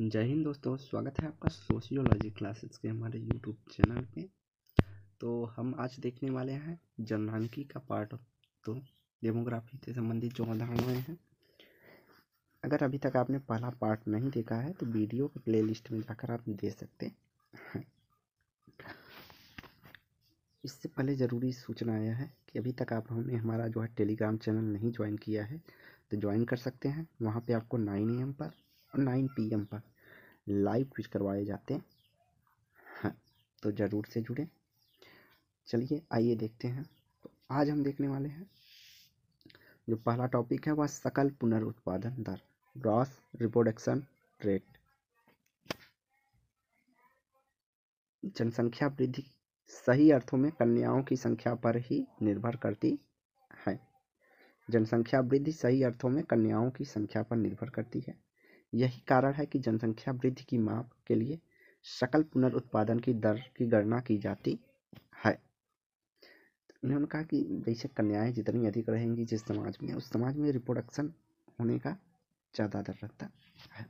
जय हिंद दोस्तों स्वागत है आपका सोशियोलॉजी क्लासेस के हमारे यूट्यूब चैनल पे तो हम आज देखने वाले हैं जननांकी का पार्ट तो डेमोग्राफी से संबंधित जो अवधारणाएँ हैं अगर अभी तक आपने पहला पार्ट नहीं देखा है तो वीडियो के प्ले लिस्ट में जाकर आप दे सकते हैं इससे पहले ज़रूरी सूचना आया है कि अभी तक आप हमने हमारा जो है टेलीग्राम चैनल नहीं ज्वाइन किया है तो ज्वाइन कर सकते हैं वहाँ पे आपको नाइन एम पर नाइन पी एम पर लाइव क्विज करवाए जाते हैं हाँ तो ज़रूर से जुड़ें चलिए आइए देखते हैं तो आज हम देखने वाले हैं जो पहला टॉपिक है वह सकल पुनर्उत्पादन दर ग्रॉस रिप्रोडक्शन रेट जनसंख्या वृद्धि सही अर्थों में कन्याओं की संख्या पर ही निर्भर करती है जनसंख्या वृद्धि सही अर्थों में कन्याओं की संख्या पर निर्भर करती है यही कारण है कि जनसंख्या वृद्धि की माप के लिए सकल पुनरुत्पादन की दर की गणना की जाती है इन्होंने कहा कि जैसे कन्याएं जितनी अधिक रहेंगी जिस समाज में उस समाज में रिप्रोडक्शन होने का ज़्यादा दर रहता है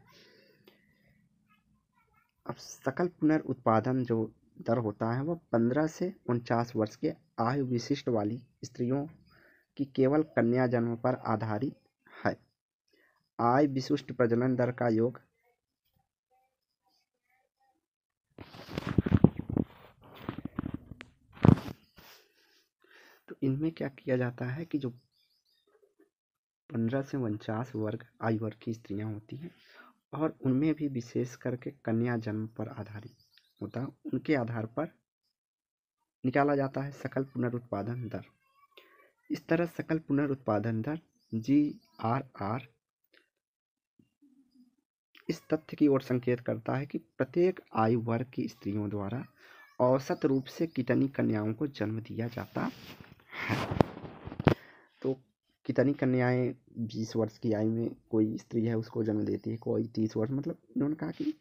अब सकल पुनरुत्पादन जो दर होता है वह पंद्रह से उनचास वर्ष के आयु विशिष्ट वाली स्त्रियों की केवल कन्या जन्म पर आधारित आय विशिष्ट प्रजनन दर का योग तो इनमें क्या किया जाता है कि जो पंद्रह से उनचास वर्ग आयु वर्ग की स्त्रियां होती हैं और उनमें भी विशेष करके कन्या जन्म पर आधारित होता है उनके आधार पर निकाला जाता है सकल पुनरुत्पादन दर इस तरह सकल पुनरुत्पादन दर जी आर आर इस तथ्य की ओर संकेत करता है कि प्रत्येक आयु वर्ग की स्त्रियों द्वारा औसत रूप से कितनी कन्याओं को जन्म दिया जाता है तो कितनी कन्याएं बीस वर्ष की आयु में कोई स्त्री है उसको जन्म देती है कोई तीस वर्ष मतलब इन्होंने कहा कि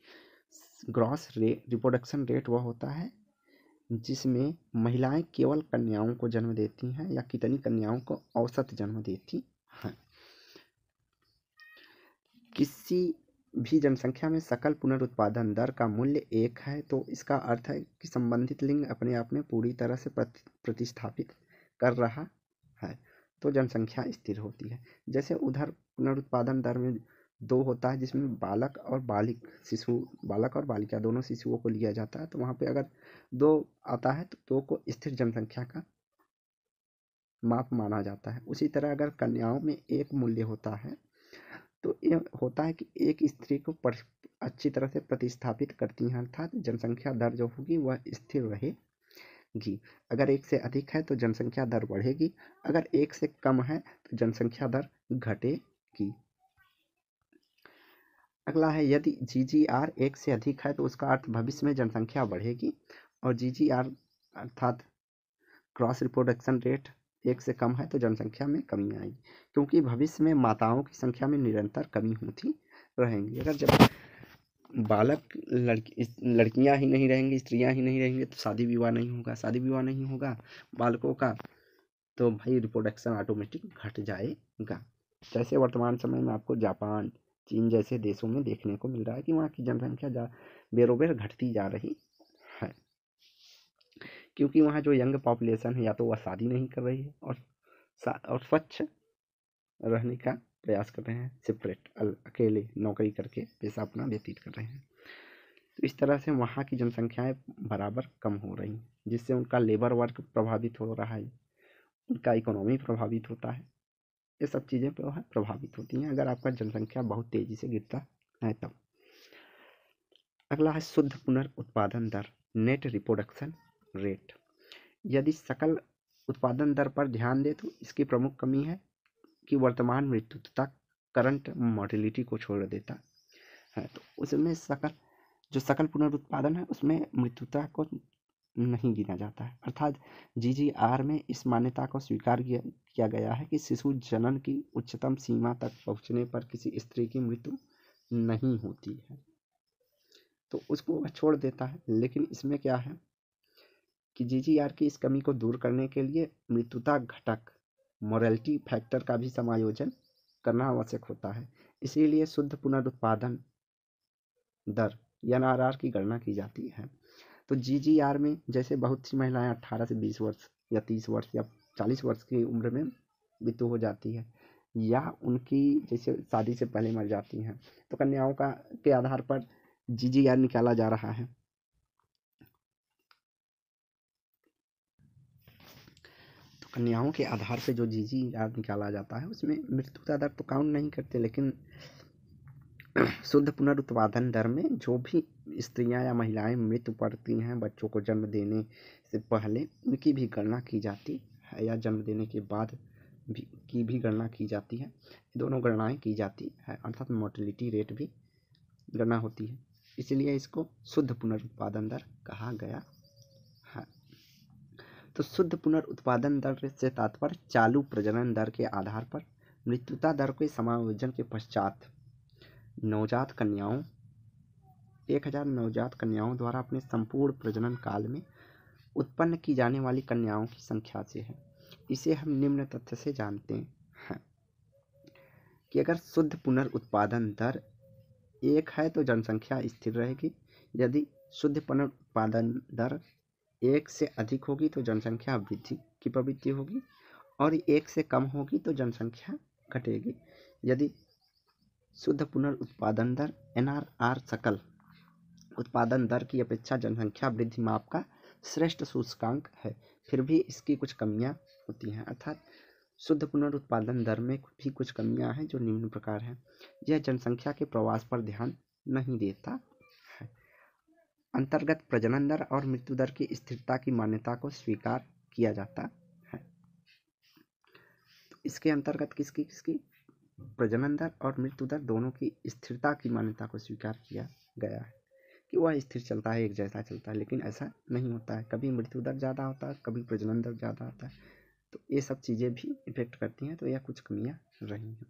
ग्रॉस रे रिप्रोडक्शन रेट वह होता है जिसमें महिलाएं केवल कन्याओं को जन्म देती हैं या कितनी कन्याओं को औसत जन्म देती हैं किसी भी जनसंख्या में सकल पुनरुत्पादन दर का मूल्य एक है तो इसका अर्थ है कि संबंधित लिंग अपने आप में पूरी तरह से प्रतिस्थापित कर रहा है तो जनसंख्या स्थिर होती है जैसे उधर पुनरुत्पादन दर में दो होता है जिसमें बालक और बालिक शिशु बालक और बालिका दोनों शिशुओं को लिया जाता है तो वहाँ पे अगर दो आता है तो दो को स्थिर जनसंख्या का माप माना जाता है उसी तरह अगर कन्याओं में एक मूल्य होता है तो ये होता है कि एक स्त्री को अच्छी तरह से प्रतिस्थापित करती हैं अर्थात जनसंख्या दर जो होगी वह स्थिर रहेगी अगर एक से अधिक है तो जनसंख्या दर बढ़ेगी अगर एक से कम है तो जनसंख्या दर घटेगी अगला है यदि जी जी आर एक से अधिक है तो उसका अर्थ भविष्य में जनसंख्या बढ़ेगी और जी जी आर अर्थात क्रॉस रिप्रोडक्शन रेट एक से कम है तो जनसंख्या में कमी आएगी क्योंकि भविष्य में माताओं की संख्या में निरंतर कमी होती रहेंगी अगर जब बालक लड़की लड़कियां ही नहीं रहेंगी स्त्रियां ही नहीं रहेंगी तो शादी विवाह नहीं होगा शादी विवाह नहीं होगा बालकों का तो भाई रिप्रोडक्शन ऑटोमेटिक घट जाएगा जैसे वर्तमान समय में आपको जापान चीन जैसे देशों में देखने को मिल रहा है कि वहाँ की जनसंख्या जा बेरोबेर घटती जा रही क्योंकि वहाँ जो यंग पॉपुलेशन है या तो वह शादी नहीं कर रही है और और स्वच्छ रहने का प्रयास कर रहे हैं सेपरेट अकेले नौकरी करके पैसा अपना व्यतीत कर रहे हैं तो इस तरह से वहाँ की जनसंख्याएँ बराबर कम हो रही हैं जिससे उनका लेबर वर्क प्रभावित हो रहा है उनका इकोनॉमी प्रभावित होता है ये सब चीज़ें तो प्रभावित होती हैं अगर आपका जनसंख्या बहुत तेज़ी से गिरता है तब अगला है शुद्ध पुनर्उत्पादन दर नेट रिप्रोडक्शन रेट यदि सकल उत्पादन दर पर ध्यान दें तो इसकी प्रमुख कमी है कि वर्तमान मृत्यु तथा करंट मॉडिलिटी को छोड़ देता है तो उसमें सकल जो सकल पुनरुत्पादन है उसमें मृत्युता को नहीं गिना जाता है अर्थात जीजीआर में इस मान्यता को स्वीकार किया गया है कि शिशु जनन की उच्चतम सीमा तक पहुंचने पर किसी स्त्री की मृत्यु नहीं होती है तो उसको छोड़ देता है लेकिन इसमें क्या है कि आर की इस कमी को दूर करने के लिए मृत्युता घटक मोरलिटी फैक्टर का भी समायोजन करना आवश्यक होता है इसीलिए शुद्ध पुनरुत्पादन दर एन की गणना की जाती है तो जी में जैसे बहुत सी महिलाएं 18 से बीस वर्ष या तीस वर्ष या चालीस वर्ष की उम्र में मृत्यु हो जाती है या उनकी जैसे शादी से पहले मर जाती हैं तो कन्याओं का के आधार पर जी निकाला जा रहा है कन्याओं के आधार से जो जी जी याद निकाला जाता है उसमें मृत्यु का दर तो काउंट नहीं करते लेकिन शुद्ध पुनरुत्पादन दर में जो भी स्त्रियां या महिलाएं मृत्यु पड़ती हैं बच्चों को जन्म देने से पहले उनकी भी गणना की जाती है या जन्म देने के बाद भी की भी गणना की जाती है दोनों गणनाएं की जाती है अर्थात मोर्टिलिटी रेट भी गणना होती है इसलिए इसको शुद्ध पुनरुत्पादन दर कहा गया तो शुद्ध पुनर्उत्पादन दर से तात्पर्य चालू प्रजनन दर के आधार पर मृत्युता दर के समायोजन के पश्चात नवजात कन्याओं एक हजार नवजात कन्याओं द्वारा अपने संपूर्ण प्रजनन काल में उत्पन्न की जाने वाली कन्याओं की संख्या से है इसे हम निम्न तथ्य से जानते हैं कि अगर शुद्ध पुनर्उत्पादन दर एक है तो जनसंख्या स्थिर रहेगी यदि शुद्ध पुनर्उत्पादन दर एक से अधिक होगी तो जनसंख्या वृद्धि की प्रवृत्ति होगी और एक से कम होगी तो जनसंख्या घटेगी यदि शुद्ध पुनर्उत्पादन दर एन आर आर सकल उत्पादन दर की अपेक्षा जनसंख्या वृद्धि माप का श्रेष्ठ सूचकांक है फिर भी इसकी कुछ कमियां होती हैं अर्थात शुद्ध पुनर्उत्पादन दर में भी कुछ कमियां हैं जो निम्न प्रकार हैं यह जनसंख्या के प्रवास पर ध्यान नहीं देता अंतर्गत प्रजनन दर और मृत्यु दर की स्थिरता की मान्यता को स्वीकार किया जाता है तो इसके अंतर्गत किसकी किसकी प्रजनन दर और मृत्यु दर दोनों की स्थिरता की मान्यता को स्वीकार किया गया है कि वह स्थिर चलता है एक जैसा चलता है लेकिन ऐसा नहीं होता है कभी मृत्यु दर ज़्यादा होता है कभी प्रजनन दर ज़्यादा होता है तो ये सब चीज़ें भी इफेक्ट करती हैं तो यह कुछ कमियाँ रही हैं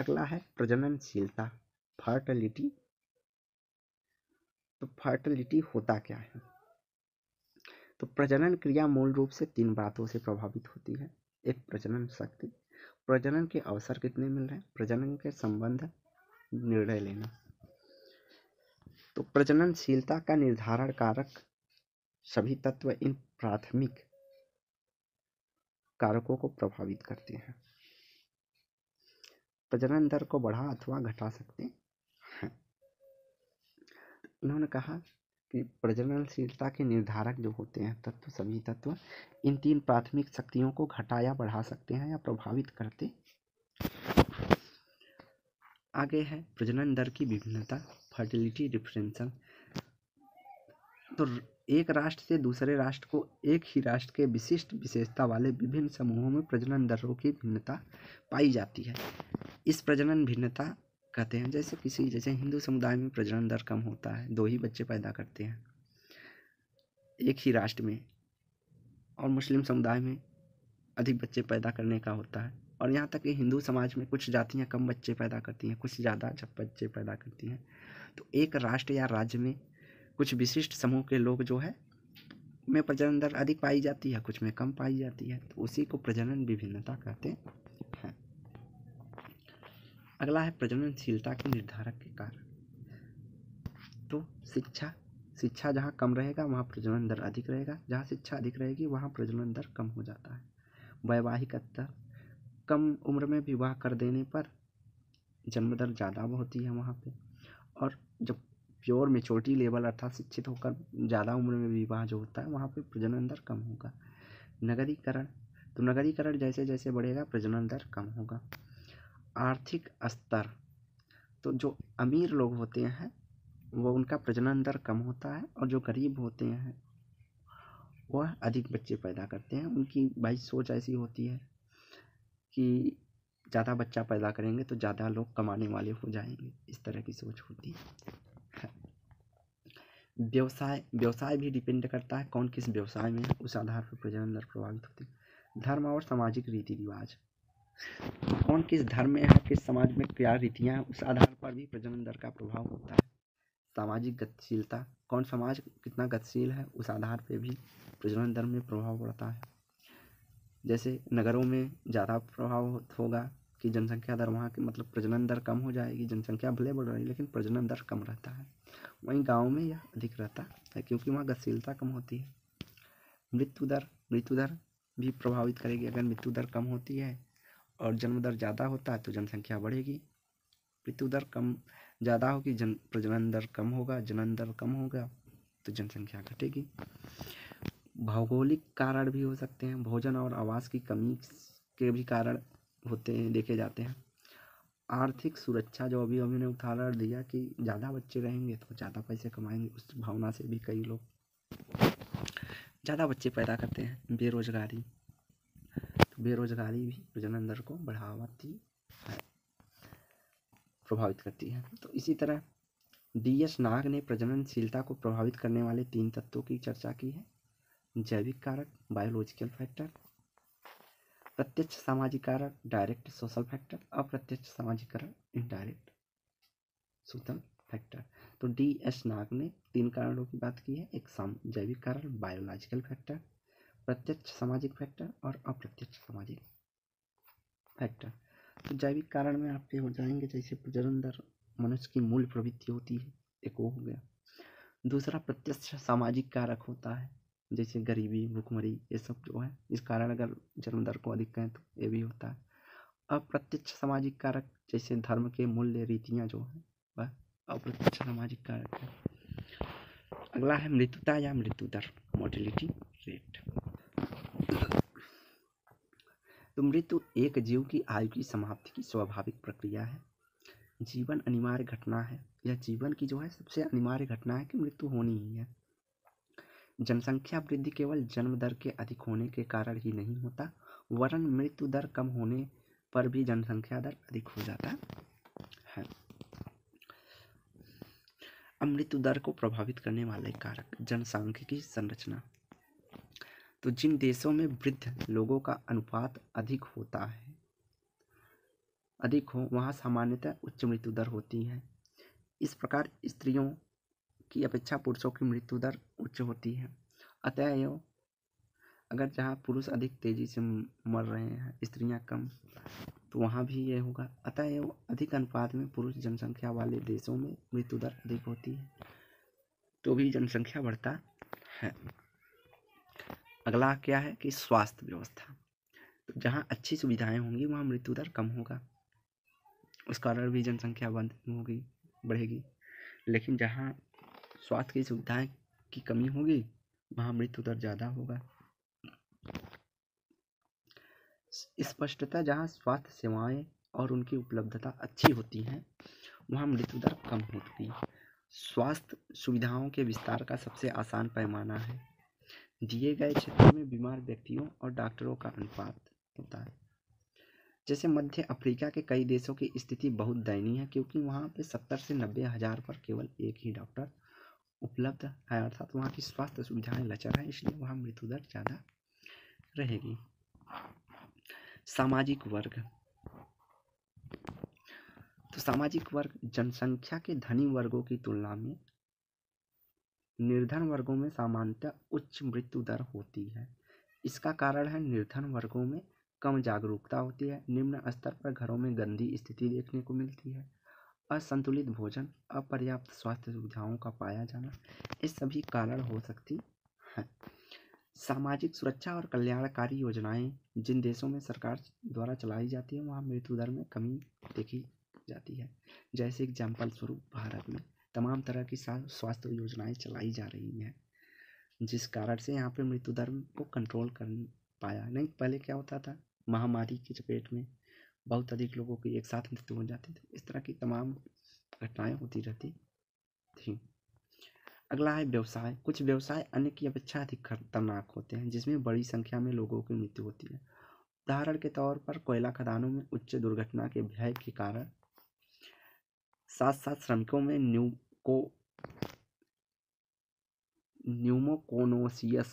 अगला है प्रजननशीलता फर्टिलिटी तो फर्टिलिटी होता क्या है तो प्रजनन क्रिया मूल रूप से तीन बातों से प्रभावित होती है एक प्रजनन शक्ति प्रजनन के अवसर कितने मिल रहे हैं प्रजनन के संबंध निर्णय लेना तो प्रजननशीलता का निर्धारण कारक सभी तत्व इन प्राथमिक कारकों को प्रभावित करते हैं प्रजनन दर को बढ़ा अथवा घटा सकते हैं उन्होंने कहा कि प्रजननशीलता के निर्धारक जो होते हैं तत्व सभी तत्व इन तीन प्राथमिक शक्तियों को घटाया बढ़ा सकते हैं या प्रभावित करते आगे है प्रजनन दर की विभिन्नता फर्टिलिटी डिफरेंसल तो एक राष्ट्र से दूसरे राष्ट्र को एक ही राष्ट्र के विशिष्ट विशेषता वाले विभिन्न समूहों में प्रजनन दरों की भिन्नता पाई जाती है इस प्रजनन भिन्नता कहते हैं जैसे किसी जैसे हिंदू समुदाय में प्रजनन दर कम होता है दो ही बच्चे पैदा करते हैं एक ही राष्ट्र में और मुस्लिम समुदाय में अधिक बच्चे पैदा करने का होता है और यहाँ तक कि हिंदू समाज में कुछ जातियाँ कम बच्चे पैदा करती हैं कुछ ज़्यादा जब बच्चे पैदा करती हैं तो एक राष्ट्र या राज्य में कुछ विशिष्ट समूह के लोग जो है में प्रजनन दर अधिक पाई जाती है कुछ में कम पाई जाती है तो उसी को प्रजनन विभिन्नता कहते हैं अगला है प्रजननशीलता के निर्धारक के कारण तो शिक्षा शिक्षा जहाँ कम रहेगा वहाँ प्रजनन दर अधिक रहेगा जहाँ शिक्षा अधिक रहेगी वहाँ प्रजनन दर कम हो जाता है वैवाहिक स्तर कम उम्र में विवाह कर देने पर जन्म दर ज़्यादा होती है वहाँ पे और जब प्योर मेचोरिटी लेवल अर्थात शिक्षित होकर ज़्यादा उम्र में विवाह जो होता है वहाँ पे प्रजनन दर कम होगा नगरीकरण तो नगरीकरण जैसे जैसे बढ़ेगा प्रजनन दर कम होगा आर्थिक स्तर तो जो अमीर लोग होते हैं वो उनका प्रजनन दर कम होता है और जो गरीब होते हैं वह अधिक बच्चे पैदा करते हैं उनकी भाई सोच ऐसी होती है कि ज़्यादा बच्चा पैदा करेंगे तो ज़्यादा लोग कमाने वाले हो जाएंगे इस तरह की सोच होती है व्यवसाय व्यवसाय भी डिपेंड करता है कौन किस व्यवसाय में है उस आधार पर प्रजनन दर प्रभावित होती है धर्म और सामाजिक रीति रिवाज कौन किस धर्म में है किस समाज में क्या रीतियाँ हैं उस आधार पर भी प्रजनन दर का प्रभाव होता है सामाजिक गतिशीलता कौन समाज कितना गतिशील है उस आधार पर भी प्रजनन दर में प्रभाव पड़ता है जैसे नगरों में ज़्यादा प्रभाव होगा कि जनसंख्या दर वहाँ की मतलब प्रजनन दर कम हो जाएगी जनसंख्या भले बढ़ रही लेकिन प्रजनन दर कम रहता है वहीं गाँव में यह अधिक रहता है क्योंकि वहाँ गतिशीलता कम होती है मृत्यु दर मृत्यु दर भी प्रभावित करेगी अगर मृत्यु दर कम होती है और जन्म दर ज़्यादा होता है तो जनसंख्या बढ़ेगी मृत्यु दर कम ज़्यादा होगी जन प्रजनन दर कम होगा जनन दर कम होगा तो जनसंख्या घटेगी भौगोलिक कारण भी हो सकते हैं भोजन और आवास की कमी के भी कारण होते हैं देखे जाते हैं आर्थिक सुरक्षा जो अभी अभी ने उदाहरण दिया कि ज़्यादा बच्चे रहेंगे तो ज़्यादा पैसे कमाएंगे उस भावना से भी कई लोग ज़्यादा बच्चे पैदा करते हैं बेरोजगारी बेरोजगारी भी प्रजनन दर को बढ़ावाती है प्रभावित करती है तो इसी तरह डी एस नाग ने प्रजननशीलता को प्रभावित करने वाले तीन तत्वों की चर्चा की है जैविक कारक बायोलॉजिकल फैक्टर प्रत्यक्ष सामाजिक कारक डायरेक्ट सोशल फैक्टर अप्रत्यक्ष सामाजिक कारक इनडायरेक्ट सोशल फैक्टर तो डी एस नाग ने तीन कारणों की बात की है एक जैविक कारण बायोलॉजिकल फैक्टर प्रत्यक्ष सामाजिक फैक्टर और अप्रत्यक्ष सामाजिक फैक्टर तो जैविक कारण में आपके हो जाएंगे जैसे प्रजनन दर मनुष्य की मूल प्रवृत्ति होती है एक वो हो गया दूसरा प्रत्यक्ष सामाजिक कारक होता है जैसे गरीबी भुखमरी ये सब जो है इस कारण अगर जन्म दर को अधिक कहें तो ये भी होता है अप्रत्यक्ष सामाजिक कारक जैसे धर्म के मूल्य रीतियाँ जो हैं वह अप्रत्यक्ष सामाजिक कारक है अगला है मृत्युता या मृत्यु दर मोर्टिलिटी रेट तो मृत्यु एक जीव की आयु की समाप्ति की स्वाभाविक प्रक्रिया है जीवन अनिवार्य घटना है यह जीवन की जो है सबसे अनिवार्य घटना है कि मृत्यु होनी ही है जनसंख्या वृद्धि केवल जन्म दर के अधिक होने के कारण ही नहीं होता वरन मृत्यु दर कम होने पर भी जनसंख्या दर अधिक हो जाता है अब मृत्यु दर को प्रभावित करने वाले कारक की संरचना तो जिन देशों में वृद्ध लोगों का अनुपात अधिक होता है अधिक हो वहाँ सामान्यतः उच्च मृत्यु दर होती है इस प्रकार स्त्रियों की अपेक्षा पुरुषों की मृत्यु दर उच्च होती है अतः अगर जहाँ पुरुष अधिक तेज़ी से मर रहे हैं स्त्रियाँ कम तो वहाँ भी ये होगा अतः अधिक अनुपात में पुरुष जनसंख्या वाले देशों में मृत्यु दर अधिक होती है तो भी जनसंख्या बढ़ता है अगला क्या है कि स्वास्थ्य व्यवस्था तो जहाँ अच्छी सुविधाएं होंगी वहाँ मृत्यु दर कम होगा उस कारण भी जनसंख्या बंद होगी बढ़ेगी लेकिन जहाँ स्वास्थ्य की सुविधाएं की कमी होगी वहाँ मृत्यु दर ज़्यादा होगा स्पष्टता जहाँ स्वास्थ्य सेवाएं और उनकी उपलब्धता अच्छी होती हैं वहाँ मृत्यु दर कम होती है स्वास्थ्य सुविधाओं के विस्तार का सबसे आसान पैमाना है दिए गए क्षेत्र में बीमार व्यक्तियों और डॉक्टरों का अनुपात होता है जैसे मध्य अफ्रीका के कई देशों की स्थिति बहुत दयनीय है क्योंकि वहाँ पे सत्तर से नब्बे हज़ार पर केवल एक ही डॉक्टर उपलब्ध है अर्थात वहाँ की स्वास्थ्य सुविधाएं लचर हैं इसलिए वहाँ मृत्यु दर ज़्यादा रहेगी सामाजिक वर्ग तो सामाजिक वर्ग जनसंख्या के धनी वर्गों की तुलना में निर्धन वर्गों में सामान्यतः उच्च मृत्यु दर होती है इसका कारण है निर्धन वर्गों में कम जागरूकता होती है निम्न स्तर पर घरों में गंदी स्थिति देखने को मिलती है असंतुलित भोजन अपर्याप्त स्वास्थ्य सुविधाओं का पाया जाना ये सभी कारण हो सकती हैं सामाजिक सुरक्षा और कल्याणकारी योजनाएं जिन देशों में सरकार द्वारा चलाई जाती है वहाँ मृत्यु दर में कमी देखी जाती है जैसे एग्जाम्पल स्वरूप भारत में तमाम तरह की स्वास्थ्य योजनाएं चलाई जा रही हैं जिस कारण से यहाँ पे मृत्यु दर को कंट्रोल कर पाया नहीं पहले क्या होता था महामारी की चपेट में बहुत अधिक लोगों की एक साथ मृत्यु हो जाती थी इस तरह की तमाम घटनाएं होती रहती थी अगला है व्यवसाय कुछ व्यवसाय अन्य की अपेक्षा अधिक खतरनाक होते हैं जिसमें बड़ी संख्या में लोगों की मृत्यु होती है उदाहरण के तौर पर कोयला खदानों में उच्च दुर्घटना के भय के कारण साथ साथ श्रमिकों में न्यू को न्यूमोकोनोसियस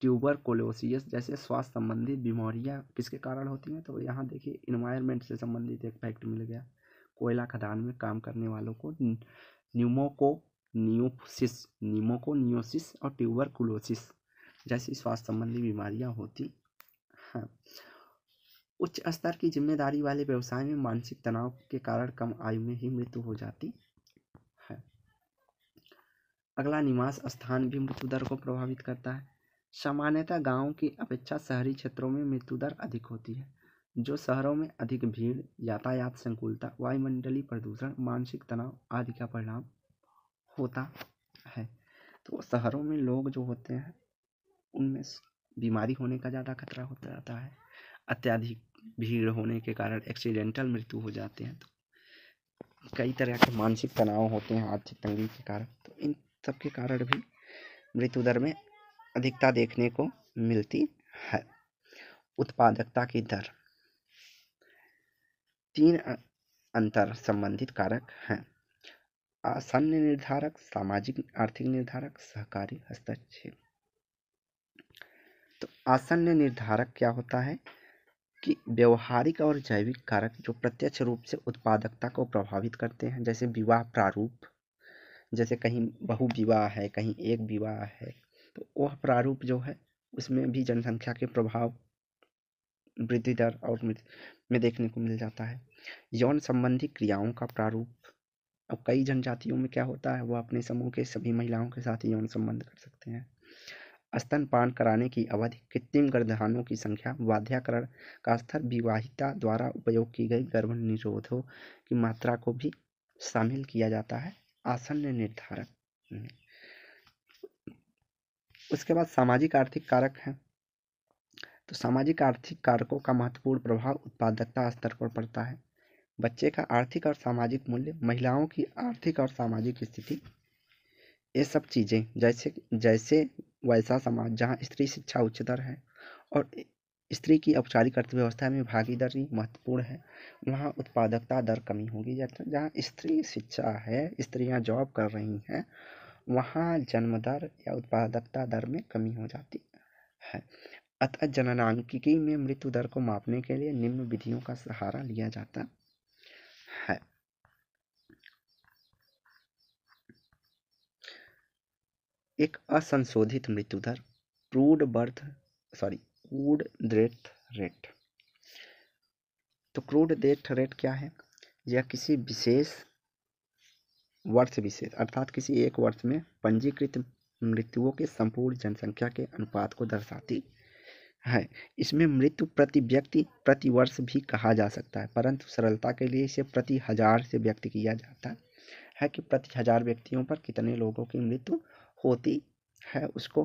ट्यूबरकोलोसियस जैसे स्वास्थ्य संबंधित बीमारियां किसके कारण होती हैं तो यहाँ देखिए इन्वायरमेंट से संबंधित एक फैक्ट मिल गया कोयला खदान में काम करने वालों को न्यूमोको न्यूमोको न्यूसिस और कोलोसिस जैसी स्वास्थ्य संबंधी बीमारियां होती हैं हाँ। उच्च स्तर की जिम्मेदारी वाले व्यवसाय में मानसिक तनाव के कारण कम आयु में ही मृत्यु हो जाती है अगला निवास स्थान भी मृत्यु दर को प्रभावित करता है सामान्यतः गाँव की अपेक्षा शहरी क्षेत्रों में मृत्यु दर अधिक होती है जो शहरों में अधिक भीड़ यातायात संकुलता वायुमंडलीय प्रदूषण मानसिक तनाव आदि का परिणाम होता है तो शहरों में लोग जो होते हैं उनमें बीमारी होने का ज़्यादा खतरा होता रहता है अत्यधिक भीड़ होने के कारण एक्सीडेंटल मृत्यु हो जाते हैं तो कई तरह के मानसिक तनाव होते हैं आर्थिक तंगी के कारण तो इन सब के कारण भी मृत्यु दर में अधिकता देखने को मिलती है उत्पादकता की दर तीन अंतर संबंधित कारक हैं आसन्न निर्धारक सामाजिक आर्थिक निर्धारक सहकारी हस्तक्षेप तो आसन्न निर्धारक क्या होता है कि व्यवहारिक और जैविक कारक जो प्रत्यक्ष रूप से उत्पादकता को प्रभावित करते हैं जैसे विवाह प्रारूप जैसे कहीं बहु विवाह है कहीं एक विवाह है तो वह प्रारूप जो है उसमें भी जनसंख्या के प्रभाव वृद्धि दर और में देखने को मिल जाता है यौन संबंधी क्रियाओं का प्रारूप अब कई जनजातियों में क्या होता है वह अपने समूह के सभी महिलाओं के साथ यौन संबंध कर सकते हैं स्तनपान कराने की अवधि कृत्रिम गर्भाधानों की संख्या बाध्याकरण का स्तर विवाहिता द्वारा उपयोग की गई गर्भ निरोधों की मात्रा को भी शामिल किया जाता है आसन्न निर्धारक हम्म। उसके बाद सामाजिक आर्थिक कारक हैं तो सामाजिक आर्थिक कारकों का महत्वपूर्ण प्रभाव उत्पादकता स्तर पर पड़ता है बच्चे का आर्थिक और सामाजिक मूल्य महिलाओं की आर्थिक और सामाजिक स्थिति ये सब चीज़ें जैसे जैसे वैसा समाज जहाँ स्त्री शिक्षा उच्चतर है और स्त्री की औपचारिक अर्थव्यवस्था में भागीदारी महत्वपूर्ण है वहाँ उत्पादकता दर कमी होगी जहाँ स्त्री शिक्षा है स्त्रियाँ जॉब कर रही हैं वहाँ जन्म दर या उत्पादकता दर में कमी हो जाती है अतः जननांकिकी में मृत्यु दर को मापने के लिए निम्न विधियों का सहारा लिया जाता है एक असंशोधित मृत्यु दर crude birth sorry crude death rate तो क्रूड डेथ रेट क्या है यह किसी विशेष वर्ष विशेष अर्थात किसी एक वर्ष में पंजीकृत मृत्युओं के संपूर्ण जनसंख्या के अनुपात को दर्शाती है इसमें मृत्यु प्रति व्यक्ति प्रति वर्ष भी कहा जा सकता है परंतु सरलता के लिए इसे प्रति हजार से व्यक्त किया जाता है कि प्रति हजार व्यक्तियों पर कितने लोगों की मृत्यु होती है उसको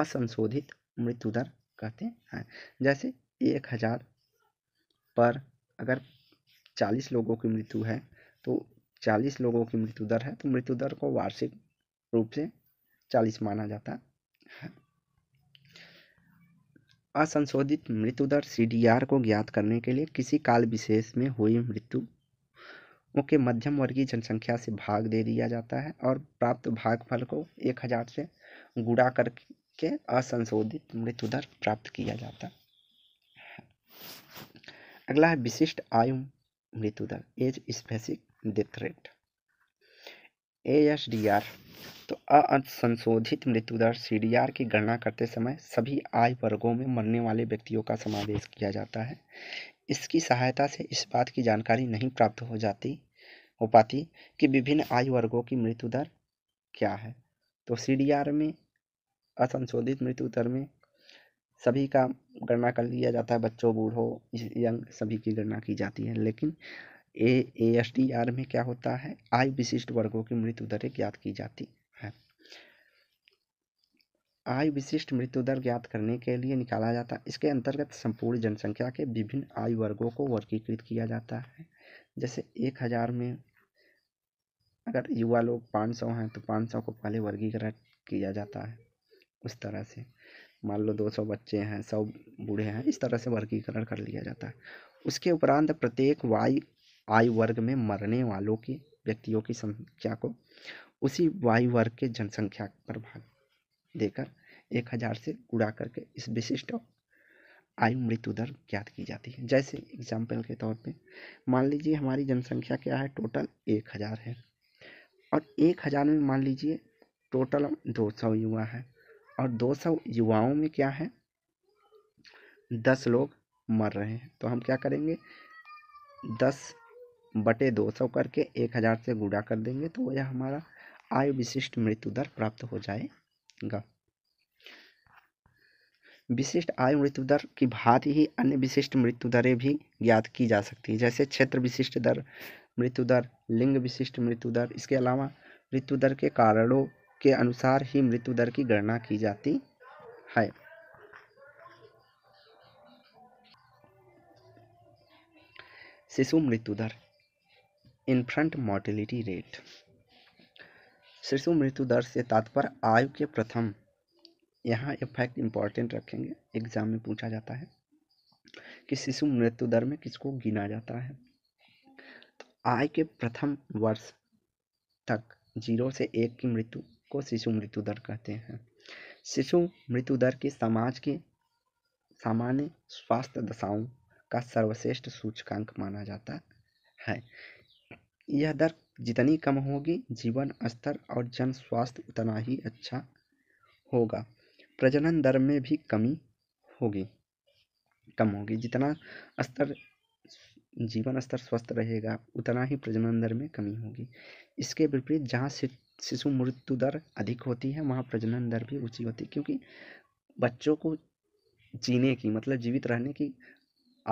असंशोधित मृत्यु दर कहते हैं जैसे एक हज़ार पर अगर चालीस लोगों की मृत्यु है तो चालीस लोगों की मृत्यु दर है तो मृत्यु दर को वार्षिक रूप से चालीस माना जाता है असंशोधित मृत्यु दर सी को ज्ञात करने के लिए किसी काल विशेष में हुई मृत्यु के मध्यम वर्गीय जनसंख्या से भाग दे दिया जाता है और प्राप्त भागफल को एक हज़ार से गुड़ा करके असंशोधित मृत्यु दर प्राप्त किया जाता है अगला है विशिष्ट आयु मृत्यु दर age specific death rate A S D R तो असंशोधित मृत्यु दर सी डी आर की गणना करते समय सभी आय वर्गों में मरने वाले व्यक्तियों का समावेश किया जाता है इसकी सहायता से इस बात की जानकारी नहीं प्राप्त हो जाती हो पाती कि विभिन्न आयु वर्गों की मृत्यु दर क्या है तो सी में असंशोधित मृत्यु दर में सभी का गणना कर लिया जाता है बच्चों बूढ़ों यंग सभी की गणना की जाती है लेकिन ए एस डी आर में क्या होता है आयु विशिष्ट वर्गों की मृत्यु दरें ज्ञात की जाती आयु विशिष्ट मृत्यु दर ज्ञात करने के लिए निकाला जाता है इसके अंतर्गत संपूर्ण जनसंख्या के विभिन्न आयु वर्गों को वर्गीकृत किया जाता है जैसे एक हज़ार में अगर युवा लोग पाँच सौ हैं तो पाँच सौ को पहले वर्गीकरण किया जाता है उस तरह से मान लो दो सौ बच्चे हैं सौ बूढ़े हैं इस तरह से वर्गीकरण कर लिया जाता है उसके उपरांत प्रत्येक वायु आयु वर्ग में मरने वालों की व्यक्तियों की संख्या को उसी वायु वर्ग के जनसंख्या पर भाग देकर एक हजार से गुड़ा करके इस विशिष्ट आयु मृत्यु दर ज्ञात की जाती है जैसे एग्जाम्पल के तौर पे मान लीजिए हमारी जनसंख्या क्या है टोटल एक हज़ार है और एक हज़ार में मान लीजिए टोटल दो सौ युवा है और दो सौ युवाओं में क्या है दस लोग मर रहे हैं तो हम क्या करेंगे दस बटे दो सौ करके एक हज़ार से गुड़ा कर देंगे तो वह हमारा आयु विशिष्ट मृत्यु दर प्राप्त हो जाएगा विशिष्ट आयु मृत्यु दर की भांति ही अन्य विशिष्ट मृत्यु दरें भी ज्ञात की जा सकती है जैसे क्षेत्र विशिष्ट दर मृत्यु दर लिंग विशिष्ट मृत्यु दर इसके अलावा मृत्यु दर के कारणों के अनुसार ही मृत्यु दर की गणना की जाती है शिशु मृत्यु दर इन्फ्रंट मोर्टिलिटी रेट शिशु मृत्यु दर से तात्पर्य आयु के प्रथम यहाँ ये फैक्ट इम्पॉर्टेंट रखेंगे एग्ज़ाम में पूछा जाता है कि शिशु मृत्यु दर में किसको गिना जाता है तो आय के प्रथम वर्ष तक जीरो से एक की मृत्यु को शिशु मृत्यु दर कहते हैं शिशु मृत्यु दर की समाज के सामान्य स्वास्थ्य दशाओं का सर्वश्रेष्ठ सूचकांक माना जाता है यह दर जितनी कम होगी जीवन स्तर और जन स्वास्थ्य उतना ही अच्छा होगा प्रजनन दर में भी कमी होगी कम होगी जितना स्तर जीवन स्तर स्वस्थ रहेगा उतना ही प्रजनन दर में कमी होगी इसके विपरीत जहाँ शिशु मृत्यु दर अधिक होती है वहाँ प्रजनन दर भी ऊँची होती है क्योंकि बच्चों को जीने की मतलब जीवित रहने की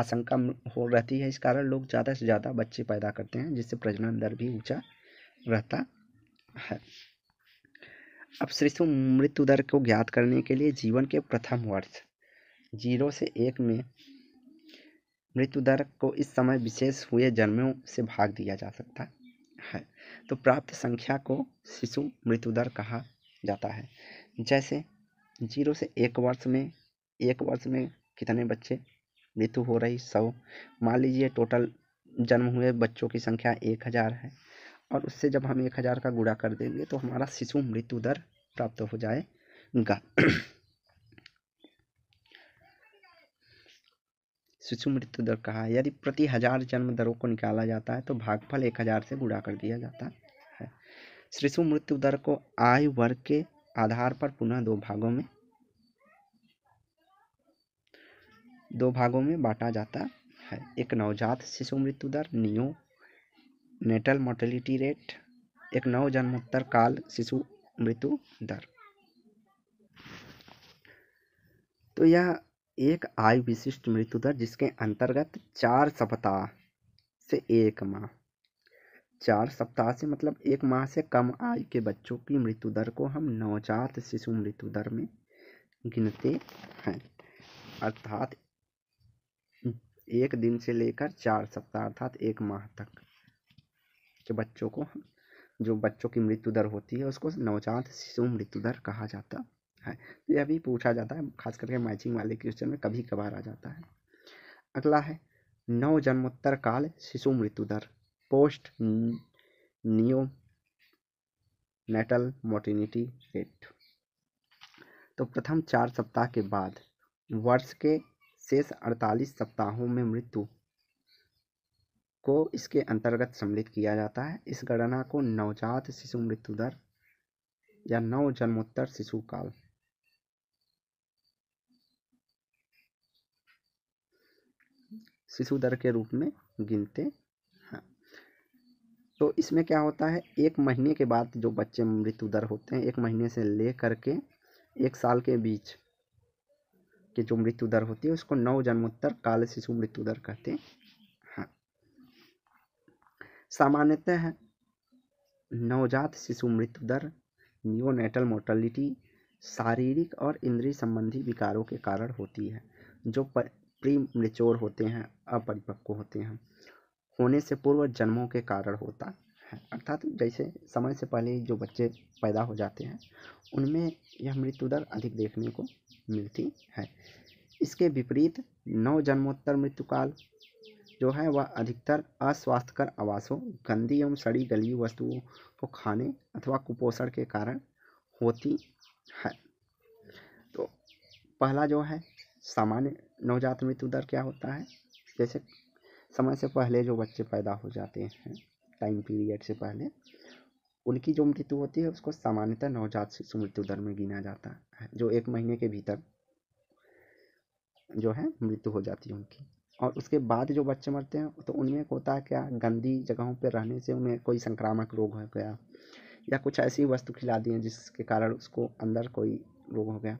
आशंका हो रहती है इस कारण लोग ज़्यादा से ज़्यादा बच्चे पैदा करते हैं जिससे प्रजनन दर भी ऊँचा रहता है अब शिशु मृत्यु दर को ज्ञात करने के लिए जीवन के प्रथम वर्ष जीरो से एक में मृत्यु दर को इस समय विशेष हुए जन्मों से भाग दिया जा सकता है तो प्राप्त संख्या को शिशु मृत्यु दर कहा जाता है जैसे जीरो से एक वर्ष में एक वर्ष में कितने बच्चे मृत्यु हो रही सौ मान लीजिए टोटल जन्म हुए बच्चों की संख्या एक हज़ार है और उससे जब हम एक हज़ार का गुड़ा कर देंगे तो हमारा शिशु मृत्यु दर प्राप्त हो जाएगा शिशु मृत्यु दर कहा यदि प्रति हजार जन्म दरों को निकाला जाता है तो भागफल एक हजार से गुड़ा कर दिया जाता है शिशु मृत्यु दर को आयु वर्ग के आधार पर पुनः दो भागों में दो भागों में बांटा जाता है एक नवजात शिशु मृत्यु दर नियो नेटल मोर्टेलिटी रेट एक नव जन्मोत्तर काल शिशु मृत्यु दर तो यह एक आयु विशिष्ट मृत्यु दर जिसके अंतर्गत चार सप्ताह से एक माह चार सप्ताह से मतलब एक माह से कम आयु के बच्चों की मृत्यु दर को हम नवजात शिशु मृत्यु दर में गिनते हैं अर्थात एक दिन से लेकर चार सप्ताह अर्थात एक माह तक के बच्चों को जो बच्चों की मृत्यु दर होती है उसको नवजात शिशु मृत्यु दर कहा जाता है तो यह भी पूछा जाता है खास करके मैचिंग वाले क्वेश्चन में कभी कभार आ जाता है अगला है नव जन्मोत्तर काल शिशु मृत्यु दर post neonatal mortality rate तो प्रथम चार सप्ताह के बाद वर्ष के शेष अड़तालीस सप्ताहों में मृत्यु को इसके अंतर्गत सम्मिलित किया जाता है इस गणना को नवजात शिशु मृत्यु दर या नव जन्मोत्तर शिशु काल शिशु दर के रूप में गिनते हैं तो इसमें क्या होता है एक महीने के बाद जो बच्चे मृत्यु दर होते हैं एक महीने से ले करके एक साल के बीच के जो मृत्यु दर होती है उसको नव जन्मोत्तर काल शिशु मृत्यु दर कहते सामान्यतः नवजात शिशु मृत्यु दर न्योनेटल मोर्टलिटी शारीरिक और इंद्रिय संबंधी विकारों के कारण होती है जो प्री मृचोर होते हैं अपरिपक्व होते हैं होने से पूर्व जन्मों के कारण होता है अर्थात जैसे समय से पहले जो बच्चे पैदा हो जाते हैं उनमें यह मृत्यु दर अधिक देखने को मिलती है इसके विपरीत नौ जन्मोत्तर मृत्युकाल जो है वह अधिकतर अस्वास्थ्यकर आवासों गंदी एवं सड़ी गली वस्तुओं को खाने अथवा कुपोषण के कारण होती है तो पहला जो है सामान्य नवजात मृत्यु दर क्या होता है जैसे समय से पहले जो बच्चे पैदा हो जाते हैं टाइम पीरियड से पहले उनकी जो मृत्यु होती है उसको सामान्यतः नवजात शिशु मृत्यु दर में गिना जाता है जो एक महीने के भीतर जो है मृत्यु हो जाती है उनकी और उसके बाद जो बच्चे मरते हैं तो उनमें होता है क्या गंदी जगहों पर रहने से उन्हें कोई संक्रामक रोग हो गया या कुछ ऐसी वस्तु खिला दी है जिसके कारण उसको अंदर कोई रोग हो गया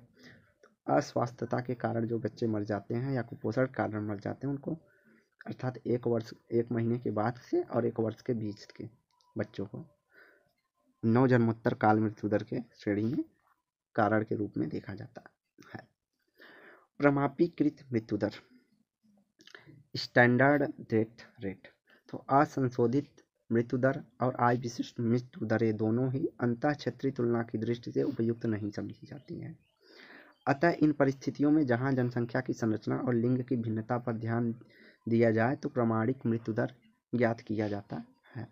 तो अस्वस्थता के कारण जो बच्चे मर जाते हैं या कुपोषण कारण मर जाते हैं उनको अर्थात एक वर्ष एक महीने के बाद से और एक वर्ष के बीच के बच्चों को नौ जन्मोत्तर काल मृत्यु दर के श्रेणी में कारण के रूप में देखा जाता है प्रमापीकृत मृत्यु दर स्टैंडर्ड डेथ रेट तो असंशोधित मृत्यु दर और आय विशिष्ट मृत्यु ये दोनों ही अंत क्षेत्रीय तुलना की दृष्टि से उपयुक्त नहीं समझी जाती हैं अतः इन परिस्थितियों में जहाँ जनसंख्या की संरचना और लिंग की भिन्नता पर ध्यान दिया जाए तो प्रमाणिक मृत्यु दर ज्ञात किया जाता है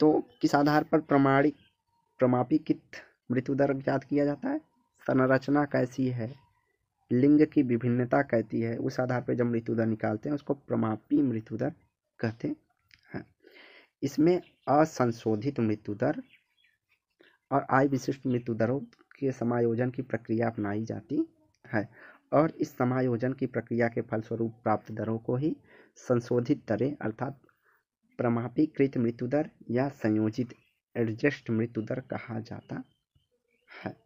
तो किस आधार पर प्रमाणिक प्रमापिकित मृत्यु दर ज्ञात किया जाता है संरचना कैसी है लिंग की विभिन्नता कहती है उस आधार पर जब मृत्युदर निकालते हैं उसको प्रमापी मृत्युदर कहते हैं इसमें असंशोधित मृत्युदर और आय विशिष्ट मृत्युदरों के समायोजन की प्रक्रिया अपनाई जाती है और इस समायोजन की प्रक्रिया के फलस्वरूप प्राप्त दरों को ही संशोधित दरें अर्थात प्रमापीकृत मृत्युदर या संयोजित एडजस्ट मृत्युदर कहा जाता है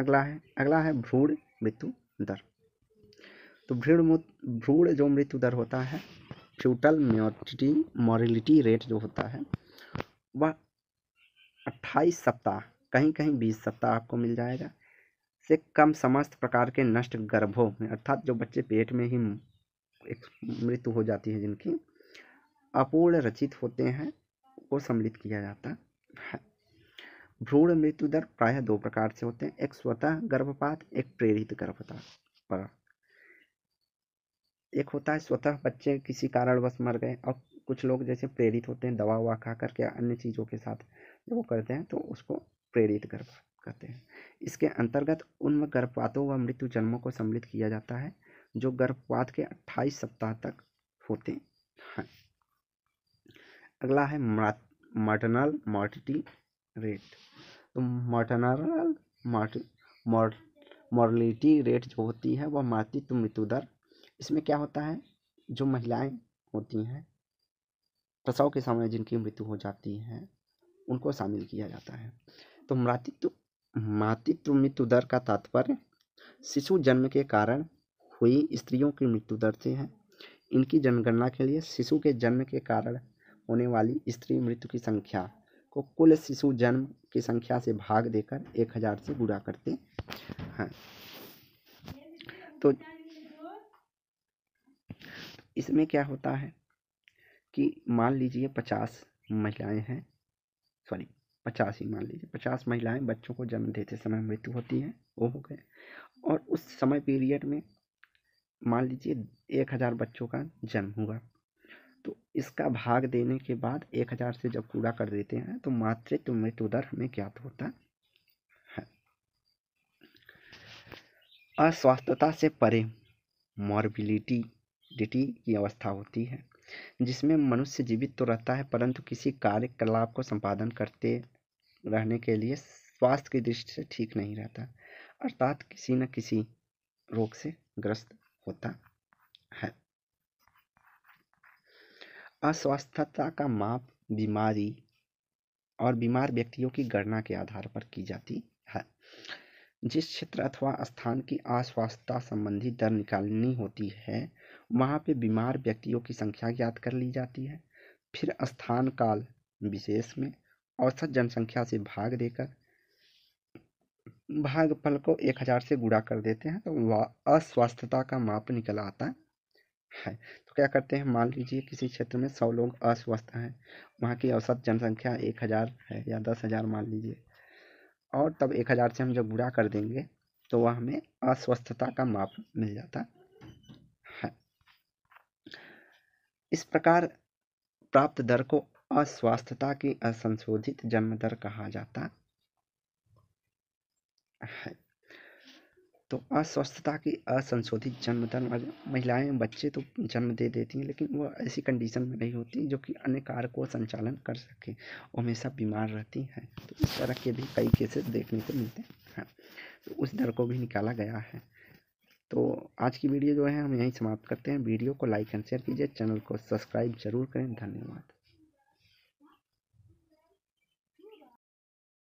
अगला है अगला है भ्रूण मृत्यु दर तो भ्रूण भ्रूण जो मृत्यु दर होता है फ्यूटल म्योरिटी मॉरिलिटी रेट जो होता है वह अट्ठाईस सप्ताह कहीं कहीं बीस सप्ताह आपको मिल जाएगा से कम समस्त प्रकार के नष्ट गर्भों में अर्थात जो बच्चे पेट में ही एक मृत्यु हो जाती है जिनकी अपूर्ण रचित होते हैं वो सम्मिलित किया जाता है भ्रूण मृत्यु दर प्राय दो प्रकार से होते हैं एक स्वतः गर्भपात एक प्रेरित गर्भपात एक होता है स्वतः बच्चे किसी कारणवश मर गए और कुछ लोग जैसे प्रेरित होते हैं दवा उवा खा करके अन्य चीज़ों के साथ वो करते हैं तो उसको प्रेरित गर्भ कहते हैं इसके अंतर्गत उनमें गर्भपातों व मृत्यु जन्मों को सम्मिलित किया जाता है जो गर्भपात के अट्ठाईस सप्ताह तक होते हैं अगला है मर्टनल मॉर्टिटी रेट तो मटनरल मॉर्लिटी रेट जो होती है वह मातृत्व तो मृत्यु दर इसमें क्या होता है जो महिलाएं होती हैं प्रसव के समय जिनकी मृत्यु हो जाती है उनको शामिल किया जाता है तो मातृत्व मातृत्व मृत्यु दर का तात्पर्य शिशु जन्म के कारण हुई स्त्रियों की मृत्यु दर से है इनकी जनगणना के लिए शिशु के जन्म के कारण होने वाली स्त्री मृत्यु की संख्या को कुल शिशु जन्म की संख्या से भाग देकर एक हजार से गुणा करते हैं तो इसमें क्या होता है कि मान लीजिए पचास महिलाएं हैं सॉरी पचास ही मान लीजिए पचास महिलाएं बच्चों को जन्म देते समय मृत्यु होती है वो हो गए और उस समय पीरियड में मान लीजिए एक हज़ार बच्चों का जन्म हुआ तो इसका भाग देने के बाद एक हज़ार से जब पूरा कर देते हैं तो मातृत्व मृत्यु दर हमें ज्ञात होता है अस्वस्थता से परे मॉर्बिलिटी डिटी की अवस्था होती है जिसमें मनुष्य जीवित तो रहता है परंतु किसी कार्यकलाप को संपादन करते रहने के लिए स्वास्थ्य की दृष्टि से ठीक नहीं रहता अर्थात किसी न किसी रोग से ग्रस्त होता है अस्वस्थता का माप बीमारी और बीमार व्यक्तियों की गणना के आधार पर की जाती है जिस क्षेत्र अथवा स्थान की अस्वस्थता संबंधी दर निकालनी होती है वहाँ पे बीमार व्यक्तियों की संख्या ज्ञात कर ली जाती है फिर स्थान काल विशेष में औसत जनसंख्या से भाग देकर भागफल को एक हज़ार से गुणा कर देते हैं तो वह अस्वस्थता का माप निकल आता है है तो क्या करते हैं मान लीजिए किसी क्षेत्र में सौ लोग अस्वस्थ हैं वहाँ की औसत जनसंख्या एक हज़ार है या दस हज़ार मान लीजिए और तब एक हज़ार से हम जब बुरा कर देंगे तो वह हमें अस्वस्थता का माप मिल जाता है इस प्रकार प्राप्त दर को अस्वस्थता की असंशोधित जन्म दर कहा जाता है तो अस्वस्थता की असंशोधित जन्मदर महिलाएं बच्चे तो जन्म दे देती हैं लेकिन वह ऐसी कंडीशन में नहीं होती जो कि अन्य कार्य को संचालन कर सकें वो हमेशा बीमार रहती हैं तो इस तरह के भी कई केसेस देखने को मिलते हैं तो उस दर को भी निकाला गया है तो आज की वीडियो जो है हम यहीं समाप्त करते हैं वीडियो को लाइक एंड शेयर कीजिए चैनल को सब्सक्राइब जरूर करें धन्यवाद